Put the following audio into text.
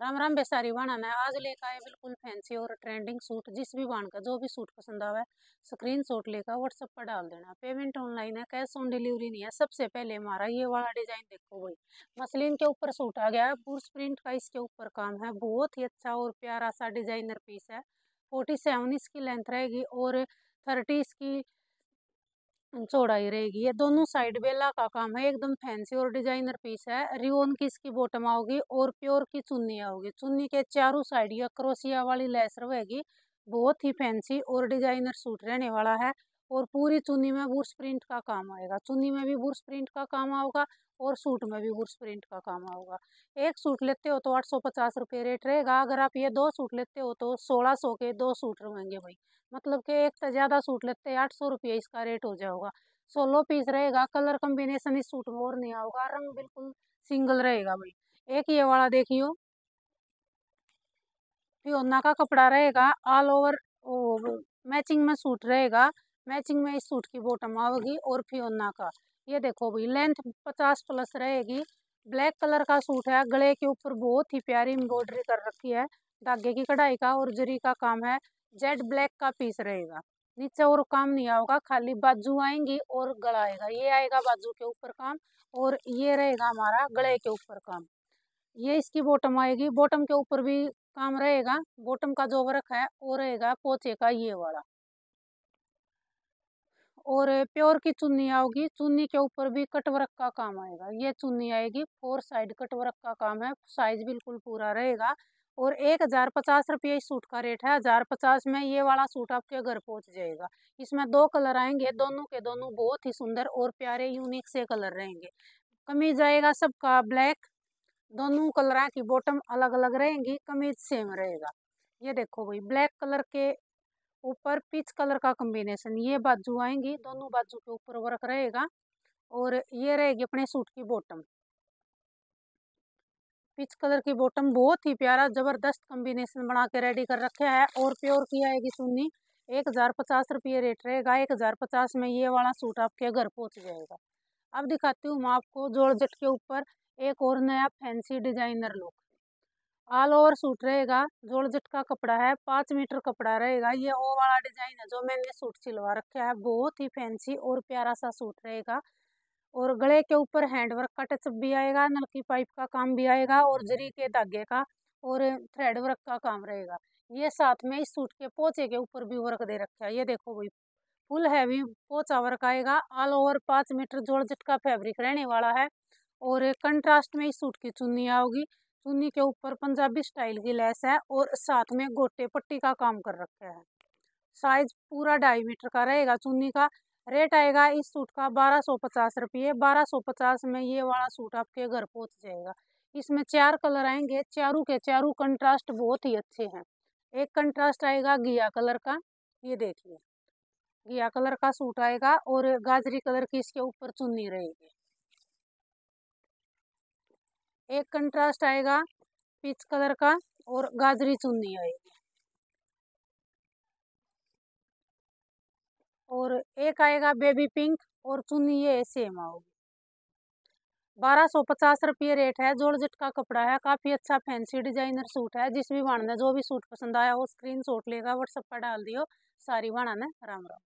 राम राम बेसारी बनाना है आज लेकर आए बिल्कुल फैंसी और ट्रेंडिंग सूट जिस भी बाण का जो भी सूट पसंद आवा है स्क्रीन शॉट लेकर व्हाट्सअप पर डाल देना पेमेंट ऑनलाइन है कैश ऑन डिलीवरी नहीं है सबसे पहले हमारा ये वाला डिजाइन देखो भाई मसलिन के ऊपर सूट आ गया है पूर्स प्रिंट का इसके ऊपर काम है बहुत ही अच्छा और प्यारा सा डिजाइनर पीस है फोर्टी सेवन इसकी लेंथ रहेगी और थर्टी इसकी चौड़ाई रहेगी ये दोनों साइड बेला का काम है एकदम फैंसी और डिजाइनर पीस है रियोन की इसकी बॉटम आओगी और प्योर की चुन्नी आओगी चुन्नी के चारों साइड या क्रोसिया वाली लेस रहेगी बहुत ही फैंसी और डिजाइनर सूट रहने वाला है और पूरी चुन्नी में बुर्स प्रिंट का काम आएगा चुन्नी में भी बुर्स प्रिंट का काम आओगा और सूट में भी बुर्स प्रिंट का काम आओगा एक सूट लेते हो तो आठ सौ पचास रुपये रेट रहेगा अगर आप ये दो सूट लेते हो तो सोलह सौ के दो सूट रहेंगे भाई मतलब कि एक से ज़्यादा सूट लेते हैं आठ सौ रुपये इसका रेट हो जाएगा सोलो पीस रहेगा कलर कम्बिनेशन इस सूट में और नहीं आओगा रंग बिल्कुल सिंगल रहेगा भाई एक ये वाला देखियो फिर का कपड़ा रहेगा ऑल ओवर मैचिंग में सूट रहेगा मैचिंग में इस सूट की बॉटम आओगी और फियोना का ये देखो भाई लेंथ पचास प्लस रहेगी ब्लैक कलर का सूट है गले के ऊपर बहुत ही प्यारी एम्ब्रॉयडरी कर रखी है धागे की कढ़ाई का और जरी का काम है जेड ब्लैक का पीस रहेगा नीचे और काम नहीं आओगा खाली बाजू आएंगी और गला आएगा ये आएगा बाजू के ऊपर काम और ये रहेगा हमारा गले के ऊपर काम ये इसकी बॉटम आएगी बॉटम के ऊपर भी काम रहेगा बॉटम का जो वर्क है वो रहेगा पोचे का ये वाला और प्योर की चुन्नी आओगी चुन्नी के ऊपर भी कटवर्क का काम आएगा ये चुन्नी आएगी फोर साइड कटवर्क का काम है साइज बिल्कुल पूरा रहेगा और एक हज़ार पचास रुपये इस सूट का रेट है हज़ार पचास में ये वाला सूट आपके घर पहुंच जाएगा इसमें दो कलर आएंगे दोनों के दोनों बहुत ही सुंदर और प्यारे यूनिक से कलर रहेंगे कमीज आएगा सबका ब्लैक दोनों कलर की बॉटम अलग अलग रहेंगी कमीज सेम रहेगा ये देखो भाई ब्लैक कलर के ऊपर पिच कलर का कॉम्बिनेशन ये बाजू आएंगी दोनों बाजू के ऊपर वर्क रहेगा और ये रहेगी अपने सूट की बॉटम पिच कलर की बॉटम बहुत ही प्यारा ज़बरदस्त कॉम्बिनेशन बना के रेडी कर रखा है और प्योर की आएगी सुनी एक हज़ार पचास रुपये रेट रहेगा एक हज़ार पचास में ये वाला सूट आपके घर पहुंच जाएगा अब दिखाती हूँ मैं आपको जोड़ जट के ऊपर एक और नया fancy designer look all over suit रहेगा जोल का कपड़ा है पाँच मीटर कपड़ा रहेगा ये ओ वाला डिजाइन है जो मैंने सूट सिलवा रखा है बहुत ही फैंसी और प्यारा सा सूट रहेगा और गले के ऊपर हैंडवर्क का टचअप भी आएगा नलकी पाइप का काम भी आएगा और जरी के धागे का और थ्रेड वर्क का काम रहेगा ये साथ में इस सूट के पोचे के ऊपर भी वर्क दे रखा है ये देखो भाई फुल हैवी पोचा वर्क आएगा ऑल ओवर पाँच मीटर जोड़ का फैब्रिक रहने वाला है और कंट्रास्ट में इस सूट की चुन्नी आओगी चुन्नी के ऊपर पंजाबी स्टाइल की लेस है और साथ में गोटे पट्टी का काम कर रखा है साइज पूरा ढाई मीटर का रहेगा चुन्नी का रेट आएगा इस सूट का बारह सौ पचास रुपये बारह सौ पचास में ये वाला सूट आपके घर पहुंच जाएगा इसमें चार कलर आएंगे चारों के चारों कंट्रास्ट बहुत ही अच्छे हैं एक कंट्रास्ट आएगा घिया कलर का ये देखिए घिया कलर का सूट आएगा और गाजरी कलर की इसके ऊपर चुन्नी रहेगी एक कंट्रास्ट आएगा पीच कलर का और गाजरी चुन्नी आएगी और एक आएगा बेबी पिंक और चुन्नी ये सेम आओगी बारह सौ पचास रुपये रेट है जोड़ जट का कपड़ा है काफ़ी अच्छा फैंसी डिजाइनर सूट है जिस भी वाणा ने जो भी सूट पसंद आया वो स्क्रीन शॉट लेगा व्हाट्सअप पर डाल दियो सारी वाणा ने राम राम